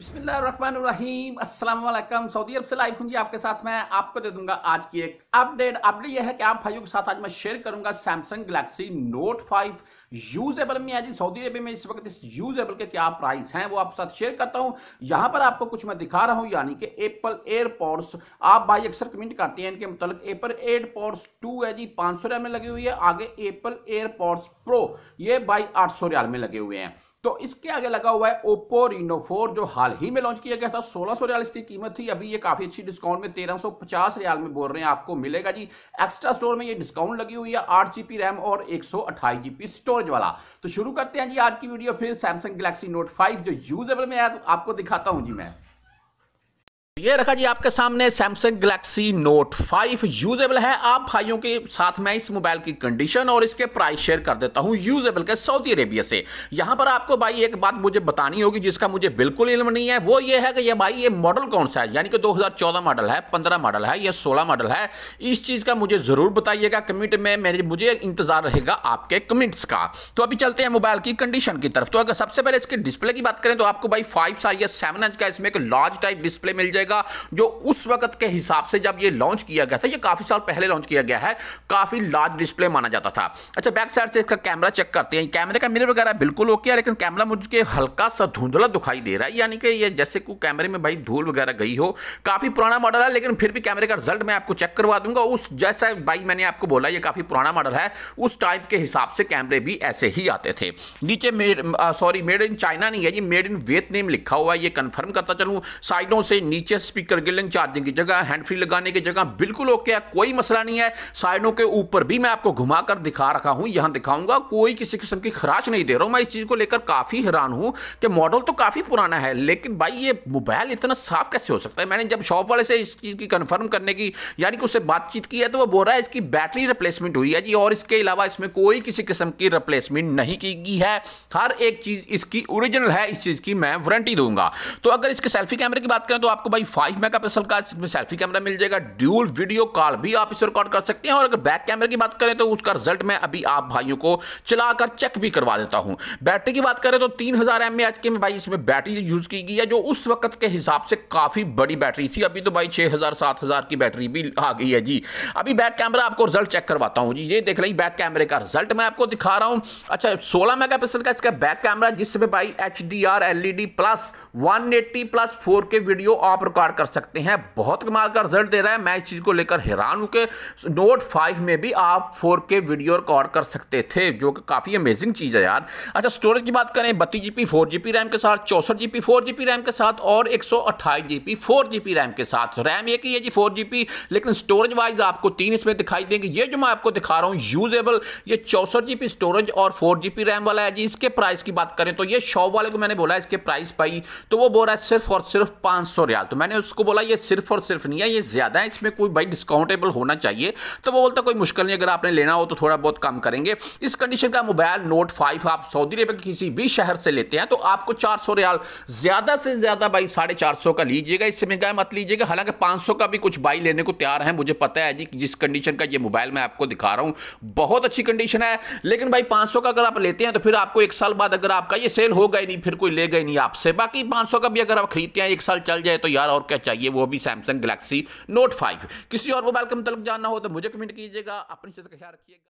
बिस्मिल्लाम अस्सलाम सऊदी अरब से लाइव हूँ जी आपके साथ मैं आपको दे दूंगा आज की एक अपडेट अपडेट यह है कि आप भाइयों के साथ आज मैं शेयर करूंगा सैमसंग गैलेक्सी नोट 5 यूजेबल में जी सऊदी अरब में इस वक्त इस यूजेबल के क्या प्राइस हैं वो आपके साथ शेयर करता हूँ यहाँ पर आपको कुछ मैं दिखा रहा हूँ यानी कि एप्पल एयरपोर्ट्स आप भाई अक्सर कमेंट करते हैं इनके मतलब एप्पल एयरपोर्ट्स टू है जी पाँच सौ में लगी हुई है आगे एप्पल एयरपोर्ट्स प्रो ये भाई आठ सौ में लगे हुए हैं तो इसके आगे लगा हुआ है ओप्पो रिनो फोर जो हाल ही में लॉन्च किया गया था सोलह सौ रियाल इसकी कीमत थी अभी ये काफी अच्छी डिस्काउंट में तेरह सौ पचास रियाल में बोल रहे हैं आपको मिलेगा जी एक्स्ट्रा स्टोर में ये डिस्काउंट लगी हुई है आठ जीबी रैम और एक सौ अट्ठाईस जीबी स्टोरेज वाला तो शुरू करते हैं जी आज की वीडियो फिर सैमसंग गैलेक्सी नोट फाइव जो यूजेबल में है तो आपको दिखाता हूं जी मैं ये रखा जी आपके सामने सैमसंग गैलेक्सी नोट 5 यूजेबल है आप भाइयों के साथ मैं इस मोबाइल की कंडीशन और इसके प्राइस शेयर कर देता हूं यूजेबल के सऊदी अरेबिया से यहां पर आपको भाई एक बात मुझे बतानी होगी जिसका मुझे बिल्कुल इल्म नहीं है वो ये है कि ये भाई ये मॉडल कौन सा है यानी कि 2014 मॉडल है पंद्रह मॉडल है या सोलह मॉडल है इस चीज़ का मुझे ज़रूर बताइएगा कमेंट में मेरे मुझे इंतजार रहेगा आपके कमेंट्स का तो अभी चलते हैं मोबाइल की कंडीशन की तरफ तो अगर सबसे पहले इसके डिस्प्ले की बात करें तो आपको भाई फाइव साइज या सेवन इंच का इसमें एक लार्ज टाइप डिस्प्ले मिल जाएगा मिलेगा जो उस वक्त के हिसाब से जब ये लॉन्च किया गया था ये काफ़ी साल पहले लॉन्च किया गया है काफ़ी लार्ज डिस्प्ले माना जाता था अच्छा बैक साइड से इसका कैमरा चेक करते हैं कैमरे का मिरर वगैरह बिल्कुल ओके है लेकिन कैमरा मुझे हल्का सा धुंधला दिखाई दे रहा है यानी कि ये जैसे को कैमरे में भाई धूल वगैरह गई हो काफ़ी पुराना मॉडल है लेकिन फिर भी कैमरे का रिजल्ट मैं आपको चेक करवा दूंगा उस जैसा भाई मैंने आपको बोला ये काफ़ी पुराना मॉडल है उस टाइप के हिसाब से कैमरे भी ऐसे ही आते थे नीचे सॉरी मेड इन चाइना नहीं है ये मेड इन वियतनाम लिखा हुआ है ये कंफर्म करता चलूँ साइडों से नीचे है स्पीकर के लिंक चार्जिंग की जगह हैंड फ्री लगाने की जगह बिल्कुल ओके है कोई मसला नहीं है साइडों के ऊपर भी मैं आपको घुमाकर दिखा रखा हूं यहां दिखाऊंगा कोई किसी किस्म की खराश नहीं दे रहा हूं मैं इस चीज को लेकर काफी हैरान हूं कि मॉडल तो काफी पुराना है लेकिन भाई ये मोबाइल इतना साफ कैसे हो सकता है मैंने जब शॉप वाले से इस चीज की कन्फर्म करने की यानी कि उससे बातचीत की है तो वो बोल रहा है इसकी बैटरी रिप्लेसमेंट हुई है जी और इसके अलावा इसमें कोई किसी किस्म की रिप्लेसमेंट नहीं की गई है हर एक चीज इसकी ओरिजिनल है इस चीज की मैं वारंटी दूंगा तो अगर इसके सेल्फी कैमरे की बात करें तो आपको भाई फाइव मेगा पिक्सल का इसमें सेल्फी कैमरा मिल जाएगा ड्यूल वीडियो कॉल भी आप इसे रिकॉर्ड कर सकते हैं और अगर बैक कैमरे की बात करें तो उसका रिजल्ट मैं अभी आप भाइयों को चलाकर चेक भी करवा देता हूं बैटरी की बात करें तो तीन हज़ार एम एच की भाई इसमें बैटरी यूज की गई है जो उस वक्त के हिसाब से काफ़ी बड़ी बैटरी थी अभी तो भाई छह हज़ार सात हज़ार की बैटरी भी आ गई है जी अभी बैक कैमरा आपको रिजल्ट चेक करवाता हूँ जी ये देख रही बैक कैमरे का रिजल्ट मैं आपको दिखा रहा हूँ अच्छा सोलह मेगा का इसका बैक कैमरा जिसमें भाई H D R L E D plus one eighty plus four K video आप प्रकार कर सकते हैं बहुत कमाल का रिजल्ट दे रहा है मैं इस चीज़ को लेकर हैरान हूँ कि नोट फाइव में भी आप फोर के वीडियो रिकॉर्ड कर सकते थे जो कि काफ़ी अमेजिंग चीज़ है यार अच्छा स्टोरेज की बात करें बत्तीस जी बी रैम के साथ चौंसठ जी बी रैम के साथ और एक सौ रैम के साथ रैम ये ही है जी फोर लेकिन स्टोरेज वाइज आपको तीन इसमें दिखाई देंगे ये जो मैं आपको दिखा रहा हूँ यूजेबल ये चौंसठ जी बी स्टोरेज और फोर जी बी रैम वाला है जी इसके प्राइस की बात करें तो ये शॉप वाले को मैंने बोला इसके प्राइस पाई तो वो बोल रहा है सिर्फ और सिर्फ पाँच सौ रियाल तो मैंने उसको बोला ये सिर्फ और सिर्फ नहीं है ये ज़्यादा है इसमें कोई भाई डिस्काउंटेबल होना चाहिए तो वो बोलता कोई मुश्किल नहीं अगर आपने लेना हो तो थोड़ा बहुत कम करेंगे इस कंडीशन का मोबाइल नोट फाइव आप सऊदी अरब के किसी भी शहर से लेते हैं तो आपको चार रियाल ज़्यादा से ज़्यादा भाई साढ़े का लीजिएगा इससे महंगा मत लीजिएगा हालांकि पाँच का भी कुछ बाई लेने को तैयार है मुझे पता है जी जिस कंडीशन का ये मोबाइल मैं आपको दिखा रहा हूँ बहुत अच्छी कंडीशन है लेकिन भाई पाँच का अगर आप लेते हैं तो फिर आपको एक साल बाद अगर आपका ये सेल हो गए नहीं फिर कोई ले गए नहीं आपसे बाकी 500 का भी अगर आप खरीदते हैं एक साल चल जाए तो यार यार और क्या चाहिए वो भी सैमसंग गलेक्सी नोट फाइव किसी और मोबाइल का मतलब जानना हो तो मुझे कमेंट कीजिएगा अपनी सेहत का ख्याल रखिएगा